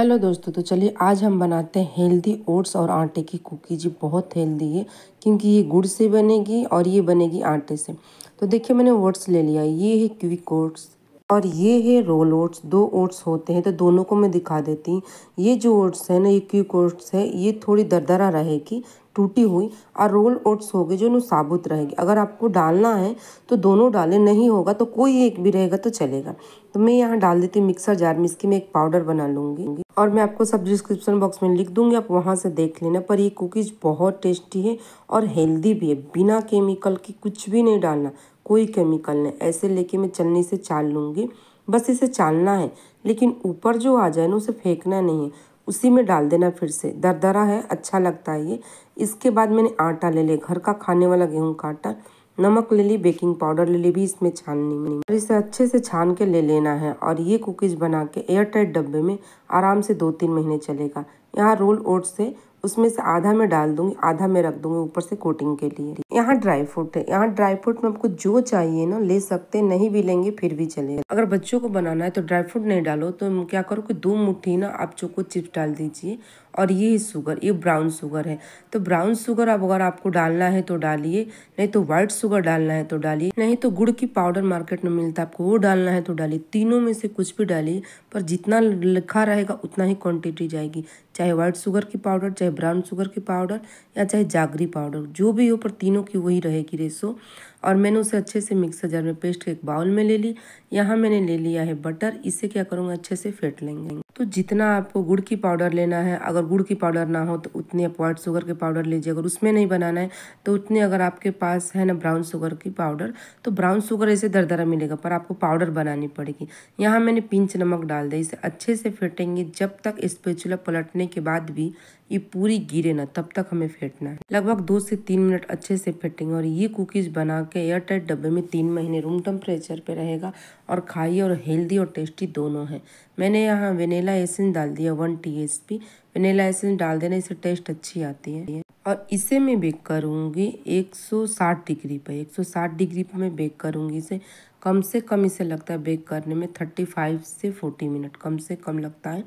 hello दोस्तों तो चलिए आज हम बनाते हैं हेल्दी ओट्स और आटे की कुकी जी बहुत हेल्दी है क्योंकि ये गुड़ से बनेगी और ये बनेगी आटे से तो देखिए मैंने ओट्स ले लिया ये है क्विक ओट्स और ये है रोल ओट्स दो ओट्स होते हैं तो दोनों को मैं दिखा देती हूँ ये जो ओट्स है ना ये क्यूक ओट्स है ये थोड़ी दरदरा रहेगी टूटी हुई और रोल ओट्स होगी जो ना साबुत रहेगी अगर आपको डालना है तो दोनों डालें नहीं होगा तो कोई एक भी रहेगा तो चलेगा तो मैं यहाँ डाल देती हूँ मिक्सर जार में इसकी मैं एक पाउडर बना लूँगी और मैं आपको सब डिस्क्रिप्शन बॉक्स में लिख दूँगी आप वहाँ से देख लेना पर ये कुकीज़ बहुत टेस्टी है और हेल्दी भी है बिना केमिकल की कुछ भी नहीं डालना कोई केमिकल नहीं ऐसे लेके मैं चलनी से चाल लूँगी बस इसे चालना है लेकिन ऊपर जो आ जाए ना उसे फेंकना नहीं है उसी में डाल देना फिर से दरदरा है अच्छा लगता है ये इसके बाद मैंने आटा ले लिया घर का खाने वाला गेहूँ का आटा नमक ले ली बेकिंग पाउडर ले ली भी इसमें छाननी में और इसे अच्छे से छान के ले लेना है और ये कुकीज़ बना के एयर टाइट डब्बे में आराम से दो तीन महीने चलेगा यहाँ रोल ओट्स है उसमें से आधा मैं डाल दूंगी आधा मैं रख दूंगी ऊपर से कोटिंग के लिए यहाँ ड्राई फ्रूट है यहाँ ड्राई फ्रूट में आपको जो चाहिए ना ले सकते नहीं भी लेंगे फिर भी चलेगा अगर बच्चों को बनाना है तो ड्राई फ्रूट नहीं डालो तो क्या करो कि दो मुट्ठी ना आप चोको चिप्स डाल दीजिए और ये शुगर ये ब्राउन शुगर है तो ब्राउन शुगर अब अगर आपको डालना है तो डालिए नहीं तो व्हाइट शुगर डालना है तो डालिए नहीं तो गुड़ की पाउडर मार्केट में मिलता है आपको वो डालना है तो डालिए तीनों में से कुछ भी डालिए पर जितना लिखा रहेगा उतना ही क्वांटिटी जाएगी चाहे व्हाइट शुगर की पाउडर चाहे ब्राउन शुगर की पाउडर या चाहे जागरी पाउडर जो भी हो पर तीनों दोनों की वही रहेगी रेसो और मैंने उसे अच्छे से मिक्सर जार में पेस्ट के एक बाउल में ले ली यहाँ मैंने ले लिया है बटर इसे क्या करूँगा अच्छे से फेंट लेंगे तो जितना आपको गुड़ की पाउडर लेना है अगर गुड़ की पाउडर ना हो तो उतनी आप व्हाइट शुगर के पाउडर लीजिए अगर उसमें नहीं बनाना है तो उतनी अगर आपके पास है ना ब्राउन शुगर की पाउडर तो ब्राउन शुगर ऐसे दरदरा मिलेगा पर आपको पाउडर बनानी पड़ेगी यहाँ मैंने पिंच नमक डाल दिया इसे अच्छे से फेंटेंगे जब तक स्पेचुला पलटने के बाद भी ये पूरी गिरे ना तब तक हमें फेंटना है लगभग दो से तीन मिनट अच्छे से फेंटेंगे और ये कुकीज़ बना के एयरटाइट डब्बे में तीन महीने रूम टेम्परेचर पे रहेगा और खाई और हेल्दी और टेस्टी दोनों है मैंने यहाँ वेनेला एसेंस डाल दिया one T S P vanilla essence डाल देना से टेस्ट अच्छी आती है और इसे मैं बेक करूँगी 160 डिग्री सौ 160 डिग्री पर मैं बेक करूँगी इसे कम से कम इसे लगता है बेक करने में 35 से 40 मिनट कम से कम लगता है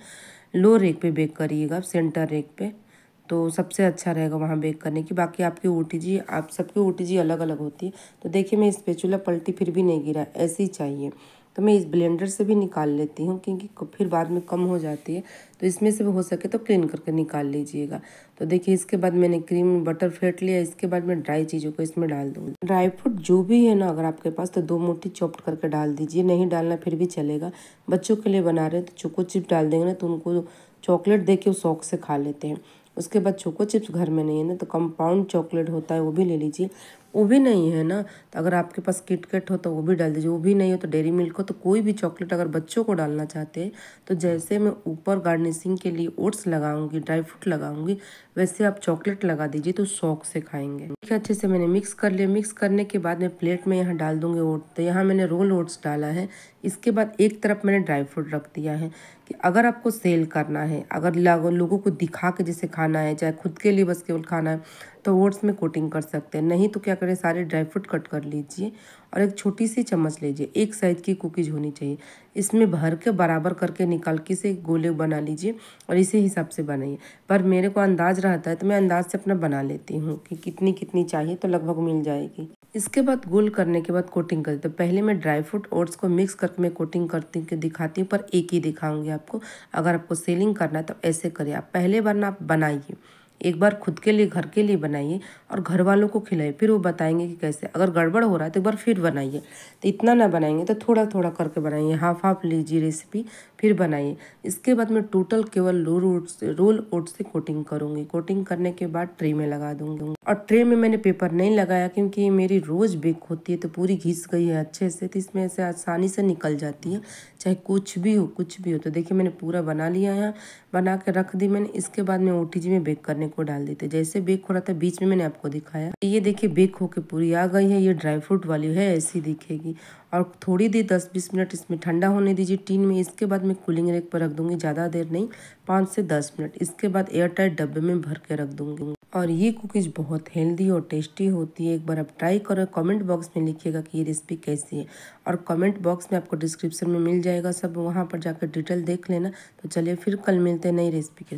लो रेक पे बेक करिएगा सेंटर रेक पे तो सबसे अच्छा रहेगा वहाँ बेक करने की बाकी आपकी ओ आप सबकी ओ अलग अलग होती है तो देखिए मैं इस पेचूला पलटी फिर भी नहीं गिरा ऐसे ही चाहिए तो मैं इस ब्लेंडर से भी निकाल लेती हूँ क्योंकि फिर बाद में कम हो जाती है तो इसमें से भी हो सके तो क्लीन करके निकाल लीजिएगा तो देखिए इसके बाद मैंने क्रीम बटर फेंट लिया इसके बाद मैं ड्राई चीज़ों को इसमें डाल दूँगी ड्राई फ्रूट जो भी है ना अगर आपके पास तो दो मोटी चॉप्ट करके डाल दीजिए नहीं डालना फिर भी चलेगा बच्चों के लिए बना रहे हैं तो चोको चिप डाल देंगे ना तो उनको चॉकलेट दे के शौक से खा लेते हैं उसके बाद चोको चिप्स घर में नहीं है ना तो कंपाउंड चॉकलेट होता है वो भी ले लीजिए वो भी नहीं है ना तो अगर आपके पास किटकेट हो तो वो भी डाल दीजिए वो भी नहीं हो तो डेरी मिल्क हो तो कोई भी चॉकलेट अगर बच्चों को डालना चाहते हैं तो जैसे मैं ऊपर गार्निशिंग के लिए ओट्स लगाऊंगी ड्राई फ्रूट लगाऊंगी वैसे आप चॉकलेट लगा दीजिए तो शौक से खाएंगे ठीक है अच्छे से मैंने मिक्स कर लिया मिक्स करने के बाद मैं प्लेट में यहाँ डाल दूँगी ओट्स तो यहाँ मैंने रोल ओट्स डाला है इसके बाद एक तरफ मैंने ड्राई फ्रूट रख दिया है कि अगर आपको सेल करना है अगर लोगों को दिखा के जैसे खाना है चाहे खुद के लिए बस केवल खाना है तो ओट्स में कोटिंग कर सकते हैं नहीं तो क्या करें सारे ड्राई फ्रूट कट कर लीजिए और एक छोटी सी चम्मच लीजिए एक साइज़ की कुकीज़ होनी चाहिए इसमें भर के बराबर करके निकाल के से गोले बना लीजिए और इसी हिसाब से बनाइए पर मेरे को अंदाज रहता है तो मैं अंदाज से अपना बना लेती हूँ कि कितनी कितनी चाहिए तो लगभग मिल जाएगी इसके बाद गोल करने के बाद कोटिंग कर तो पहले मैं ड्राई फ्रूट ओट्स को मिक्स करके मैं कोटिंग करती हूँ दिखाती हूँ पर एक ही दिखाऊंगी आपको अगर आपको सेलिंग करना है तो ऐसे करिए आप पहले बार ना आप बनाइए एक बार खुद के लिए घर के लिए बनाइए और घर वालों को खिलाइए फिर वो बताएंगे कि कैसे अगर गड़बड़ हो रहा है तो एक बार फिर बनाइए तो इतना ना बनाएंगे तो थोड़ा थोड़ा करके बनाइए हाफ हाफ लीजिए रेसिपी फिर बनाइए इसके बाद मैं टोटल केवल रोल ओट से रोल ओट से कोटिंग करूँगी कोटिंग करने के बाद ट्रे में लगा दूँगी और ट्रे में मैंने पेपर नहीं लगाया क्योंकि मेरी रोज़ बेक होती है तो पूरी घिस गई है अच्छे से तो इसमें ऐसे आसानी से निकल जाती है चाहे कुछ भी हो कुछ भी हो तो देखिए मैंने पूरा बना लिया है बना के रख दी मैंने इसके बाद मैं ओ में बेक करने अपने को डाल देते जैसे बेक हो रहा था बीच में मैंने आपको दिखाया तो ये देखिए बेक होके पूरी आ गई है ये ड्राई फ्रूट वाली है ऐसी दिखेगी और थोड़ी देर दस बीस मिनट इसमें ठंडा होने दीजिए टीन में इसके बाद मैं कूलिंग रेक पर रख दूंगी ज़्यादा देर नहीं पाँच से दस मिनट इसके बाद एयर टाइट डब्बे में भर के रख दूंगी और ये कुकीज़ बहुत हेल्दी और टेस्टी होती है एक बार आप ट्राई करो कमेंट बॉक्स में लिखिएगा कि ये रेसिपी कैसी है और कमेंट बॉक्स में आपको डिस्क्रिप्शन में मिल जाएगा सब वहाँ पर जाकर डिटेल देख लेना तो चलिए फिर कल मिलते हैं नई रेसिपी के